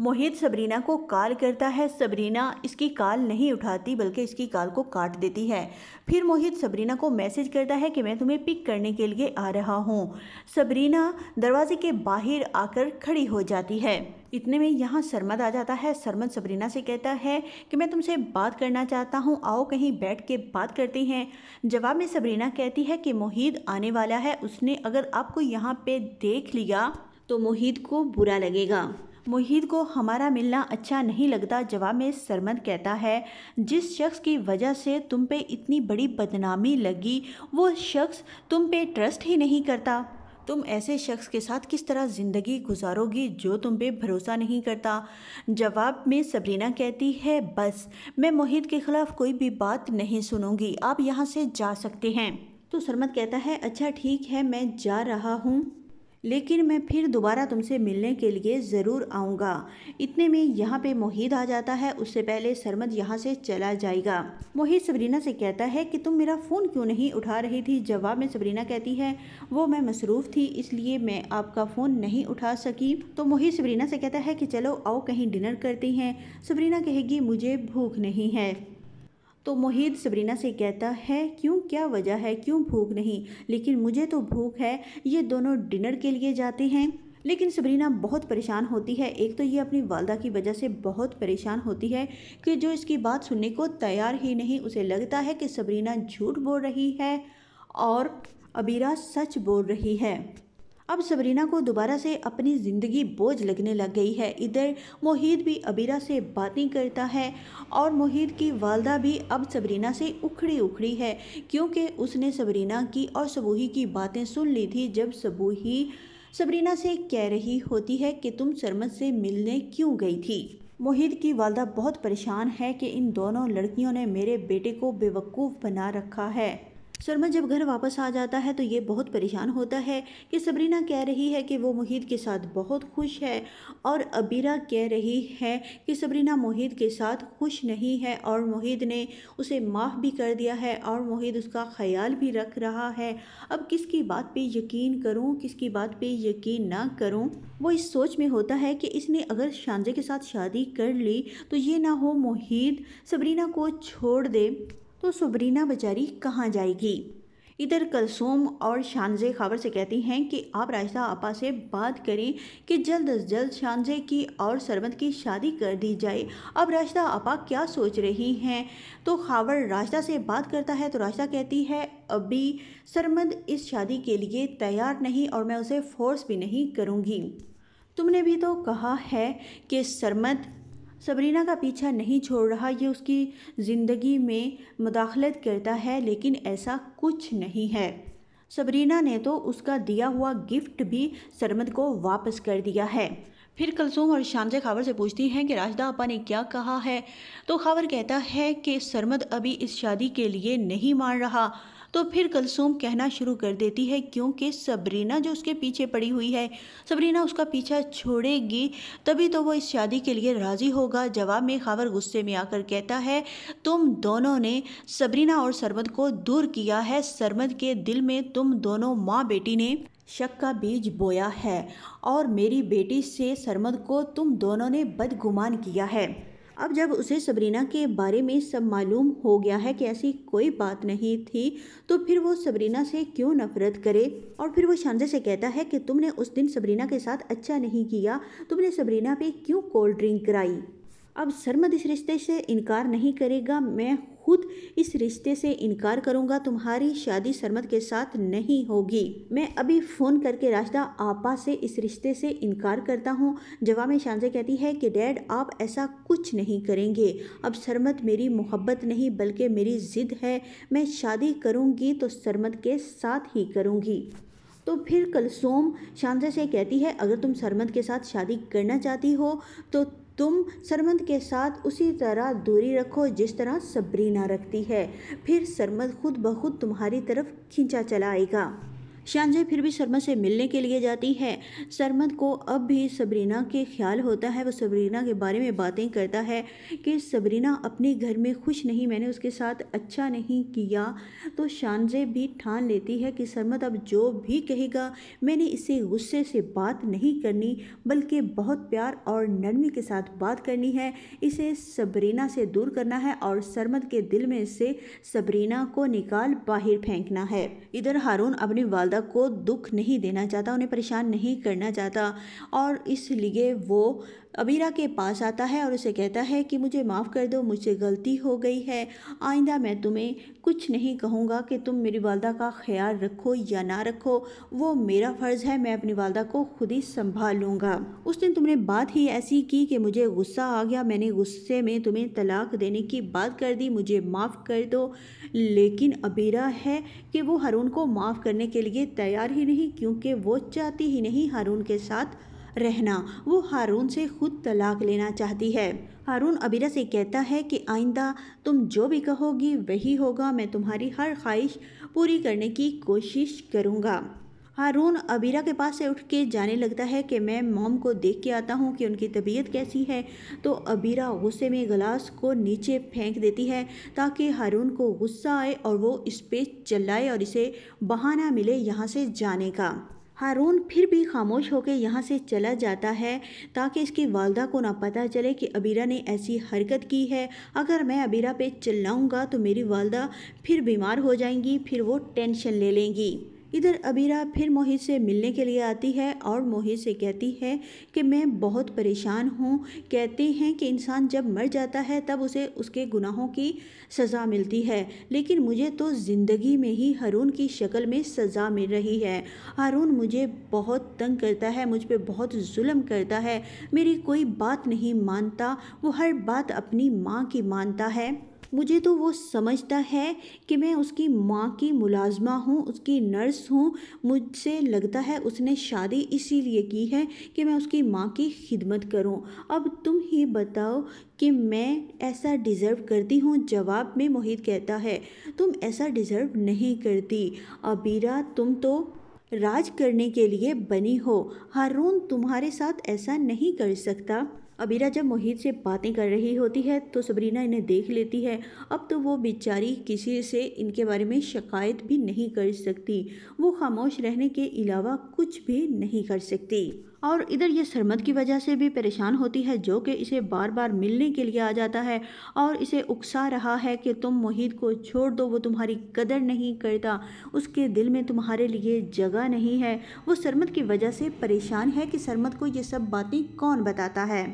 मोहित Sabrina को call करता है सबरीना इसकी कॉल नहीं उठाती बल्कि इसकी कॉल को काट देती है फिर मोहित सबरीना को मैसेज करता है कि मैं तुम्हें पिक करने के लिए आ रहा हूँ सबरीना दरवाजे के बाहर आकर खड़ी हो जाती है इतने में यहाँ सरमद आ जाता है सरमद सबरीना से कहता है कि मैं तुमसे बात करना चाहता हूँ आओ कहीं बैठ के बात करते हैं जवाब में सबरीना कहती है कि मोहित आने वाला है उसने अगर आपको यहाँ पे देख लिया तो मोहित को बुरा लगेगा मोहित को हमारा मिलना अच्छा नहीं लगता जवाब में सरमद कहता है जिस शख्स की वजह से तुम पे इतनी बड़ी बदनामी लगी वो शख्स तुम पे ट्रस्ट ही नहीं करता तुम ऐसे शख्स के साथ किस तरह ज़िंदगी गुजारोगी जो तुम पे भरोसा नहीं करता जवाब में सबरीना कहती है बस मैं मोहित के ख़िलाफ़ कोई भी बात नहीं सुनूंगी आप यहाँ से जा सकते हैं तो सरमद कहता है अच्छा ठीक है मैं जा रहा हूँ लेकिन मैं फिर दोबारा तुमसे मिलने के लिए ज़रूर आऊँगा इतने में यहाँ पे मोहित आ जाता है उससे पहले सरमद यहाँ से चला जाएगा मोहित सबरीना से कहता है कि तुम मेरा फ़ोन क्यों नहीं उठा रही थी जवाब में सबरीना कहती है वो मैं मसरूफ़ थी इसलिए मैं आपका फ़ोन नहीं उठा सकी तो मोहित सबरीना से कहता है कि चलो आओ कहीं डिनर करती हैं सबरीना कहेगी मुझे भूख नहीं है तो मोहित सबरीना से कहता है क्यों क्या वजह है क्यों भूख नहीं लेकिन मुझे तो भूख है ये दोनों डिनर के लिए जाते हैं लेकिन सबरीना बहुत परेशान होती है एक तो ये अपनी वालदा की वजह से बहुत परेशान होती है कि जो इसकी बात सुनने को तैयार ही नहीं उसे लगता है कि सबरीना झूठ बोल रही है और अबीरा सच बोल रही है अब सबरीना को दोबारा से अपनी ज़िंदगी बोझ लगने लग गई है इधर मोहित भी अबीरा से बातें करता है और मोहित की वालदा भी अब सबरीना से उखड़ी उखड़ी है क्योंकि उसने सबरीना की और सबूही की बातें सुन ली थी जब सबूही सबरीना से कह रही होती है कि तुम सरमद से मिलने क्यों गई थी मोहित की वालदा बहुत परेशान है कि इन दोनों लड़कियों ने मेरे बेटे को बेवकूफ़ बना रखा है सरमा जब घर वापस आ जाता है तो ये बहुत परेशान होता है कि सबरीना कह रही है कि वो मोहित के साथ बहुत खुश है और अबीरा कह रही है कि सबरीना मोहित के साथ खुश नहीं है और मोहित ने उसे माफ़ भी कर दिया है और मोहित उसका ख्याल भी रख रहा है अब किसकी बात पे यकीन करूं किसकी बात पे यकीन ना करूं वो इस सोच में होता है कि इसने अगर शांजे के साथ शादी कर ली तो ये ना हो मोहित सबरीना को छोड़ दे तो सुबरीना बेचारी कहाँ जाएगी इधर कलसूम और शानजे खबर से कहती हैं कि आप राशिदा आपा से बात करें कि जल्द अज जल्द शानजे की और सरबंद की शादी कर दी जाए अब राशिदा आपा क्या सोच रही हैं तो खावर राशिदा से बात करता है तो राशिदा कहती है अभी सरमद इस शादी के लिए तैयार नहीं और मैं उसे फोर्स भी नहीं करूँगी तुमने भी तो कहा है कि सरमद सबरीना का पीछा नहीं छोड़ रहा ये उसकी ज़िंदगी में मुदाखलत करता है लेकिन ऐसा कुछ नहीं है सबरीना ने तो उसका दिया हुआ गिफ्ट भी सरमद को वापस कर दिया है फिर कलसूम और शामजे खावर से पूछती हैं कि राजदा अपा ने क्या कहा है तो खावर कहता है कि सरमद अभी इस शादी के लिए नहीं मान रहा तो फिर कलसूम कहना शुरू कर देती है क्योंकि सबरीना जो उसके पीछे पड़ी हुई है सबरीना उसका पीछा छोड़ेगी तभी तो वो इस शादी के लिए राज़ी होगा जवाब में खावर गुस्से में आकर कहता है तुम दोनों ने सबरीना और सरमद को दूर किया है सरमद के दिल में तुम दोनों माँ बेटी ने शक का बीज बोया है और मेरी बेटी से सरमद को तुम दोनों ने बदगुमान किया है अब जब उसे सबरीना के बारे में सब मालूम हो गया है कि ऐसी कोई बात नहीं थी तो फिर वो सबरीना से क्यों नफरत करे और फिर वो शानजे से कहता है कि तुमने उस दिन सबरीना के साथ अच्छा नहीं किया तुमने सबरीना पे क्यों कोल्ड ड्रिंक कराई अब सरमद इस रिश्ते से इनकार नहीं करेगा मैं खुद इस रिश्ते से इनकार करूंगा तुम्हारी शादी सरमद के साथ नहीं होगी मैं अभी फ़ोन करके राशदा आपा से इस रिश्ते से इनकार करता हूँ जवाब में शानजे कहती है कि डैड आप ऐसा कुछ नहीं करेंगे अब सरमद मेरी मोहब्बत नहीं बल्कि मेरी ज़िद है मैं शादी करूँगी तो सरमद के साथ ही करूँगी तो फिर कलसोम शानजा से कहती है अगर तुम सरमद के साथ शादी करना चाहती हो तो तुम सरमद के साथ उसी तरह दूरी रखो जिस तरह सबरीना रखती है फिर सरमद खुद ब खुद तुम्हारी तरफ खींचा चला आएगा शांजे फिर भी शर्मा से मिलने के लिए जाती है सरमद को अब भी सबरीना के ख्याल होता है वो सबरीना के बारे में बातें करता है कि सबरीना अपने घर में खुश नहीं मैंने उसके साथ अच्छा नहीं किया तो शांजे भी ठान लेती है कि सरमद अब जो भी कहेगा मैंने इसे गुस्से से बात नहीं करनी बल्कि बहुत प्यार और नरमी के साथ बात करनी है इसे सबरीना से दूर करना है और सरमद के दिल में से सबरीना को निकाल बाहर फेंकना है इधर हारून अपनी वालदा ज़्यादा को दुख नहीं देना चाहता उन्हें परेशान नहीं करना चाहता और इसलिए वो अबीरा के पास आता है और उसे कहता है कि मुझे माफ़ कर दो मुझसे गलती हो गई है आइंदा मैं तुम्हें कुछ नहीं कहूँगा कि तुम मेरी वालदा का ख्याल रखो या ना रखो वो मेरा फ़र्ज़ है मैं अपनी वालदा को खुद ही संभाल लूँगा उस दिन तुमने बात ही ऐसी की कि मुझे गुस्सा आ गया मैंने गुस्से में तुम्हें तलाक देने की बात कर दी मुझे माफ़ कर दो लेकिन अबीरा है कि वो हरून को माफ़ करने के लिए लिए तैयार ही नहीं क्योंकि वो चाहती ही नहीं हारून के साथ रहना वो हारून से खुद तलाक लेना चाहती है हारून अबीरा से कहता है कि आइंदा तुम जो भी कहोगी वही होगा मैं तुम्हारी हर ख्वाहिश पूरी करने की कोशिश करूँगा हारून अबीरा के पास से उठ के जाने लगता है कि मैं मॉम को देख के आता हूँ कि उनकी तबीयत कैसी है तो अबीरा गुस्से में गलास को नीचे फेंक देती है ताकि हारून को गुस्सा आए और वो इस पे चलाए और इसे बहाना मिले यहाँ से जाने का हारून फिर भी खामोश होकर यहाँ से चला जाता है ताकि इसकी वालदा को ना पता चले कि अबीरा ने ऐसी हरकत की है अगर मैं अबीरा पे चिल्लाऊँगा तो मेरी वालदा फिर बीमार हो जाएंगी फिर वो टेंशन ले लेंगी इधर अबीरा फिर मोहित से मिलने के लिए आती है और मोहित से कहती है कि मैं बहुत परेशान हूँ कहते हैं कि इंसान जब मर जाता है तब उसे उसके गुनाहों की सज़ा मिलती है लेकिन मुझे तो ज़िंदगी में ही हारून की शक्ल में सज़ा मिल रही है हारून मुझे बहुत तंग करता है मुझ पर बहुत जुल्म करता है मेरी कोई बात नहीं मानता वो हर बात अपनी माँ की मानता है मुझे तो वो समझता है कि मैं उसकी माँ की मुलाजमा हूँ उसकी नर्स हूँ मुझसे लगता है उसने शादी इसीलिए की है कि मैं उसकी माँ की खिदमत करूँ अब तुम ही बताओ कि मैं ऐसा डिज़र्व करती हूँ जवाब में मोहित कहता है तुम ऐसा डिज़र्व नहीं करती अबीरा तुम तो राज करने के लिए बनी हो हारून तुम्हारे साथ ऐसा नहीं कर सकता अबीरा जब मोहित से बातें कर रही होती है तो सबरीना इन्हें देख लेती है अब तो वो बेचारी किसी से इनके बारे में शिकायत भी नहीं कर सकती वो खामोश रहने के अलावा कुछ भी नहीं कर सकती और इधर ये सरमद की वजह से भी परेशान होती है जो कि इसे बार बार मिलने के लिए आ जाता है और इसे उकसा रहा है कि तुम मोहित को छोड़ दो वो तुम्हारी कदर नहीं करता उसके दिल में तुम्हारे लिए जगह नहीं है वो सरमद की वजह से परेशान है कि सरमद को ये सब बातें कौन बताता है